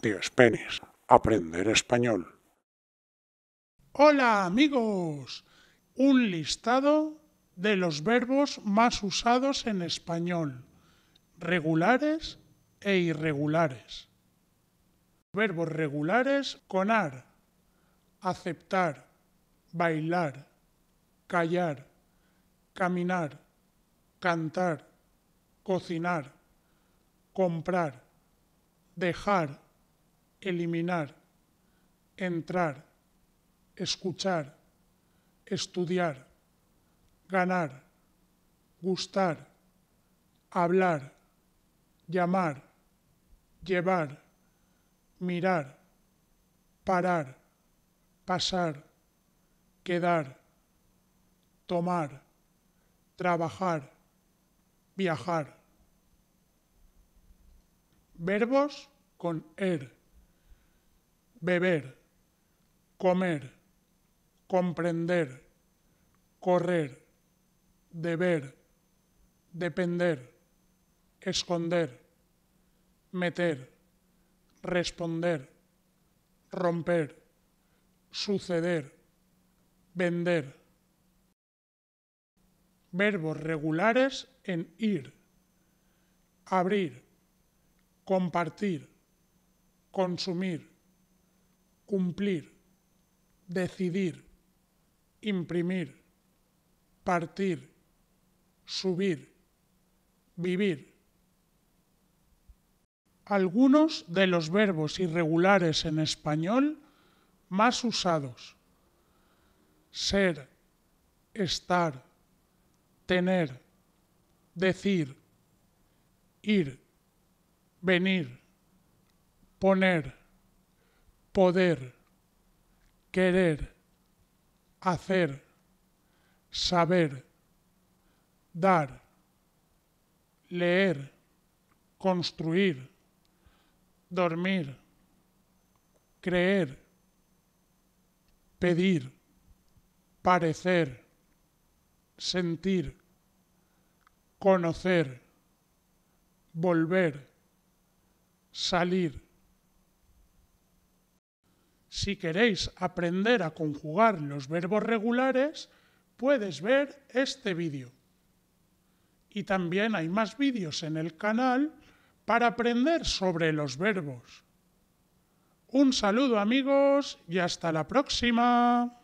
Tíos penes aprender español. Hola amigos, un listado de los verbos más usados en español, regulares e irregulares. Verbos regulares conar, aceptar, bailar, callar, caminar cantar, cocinar, comprar, dejar, eliminar, entrar, escuchar, estudiar, ganar, gustar, hablar, llamar, llevar, mirar, parar, pasar, quedar, tomar, trabajar, viajar. Verbos con er. Beber, comer, comprender, correr, deber, depender, esconder, meter, responder, romper, suceder, vender verbos regulares en ir, abrir, compartir, consumir, cumplir, decidir, imprimir, partir, subir, vivir. Algunos de los verbos irregulares en español más usados. Ser, estar, tener, decir, ir, venir, poner, poder, querer, hacer, saber, dar, leer, construir, dormir, creer, pedir, parecer, sentir, conocer, volver, salir. Si queréis aprender a conjugar los verbos regulares, puedes ver este vídeo. Y también hay más vídeos en el canal para aprender sobre los verbos. Un saludo amigos y hasta la próxima.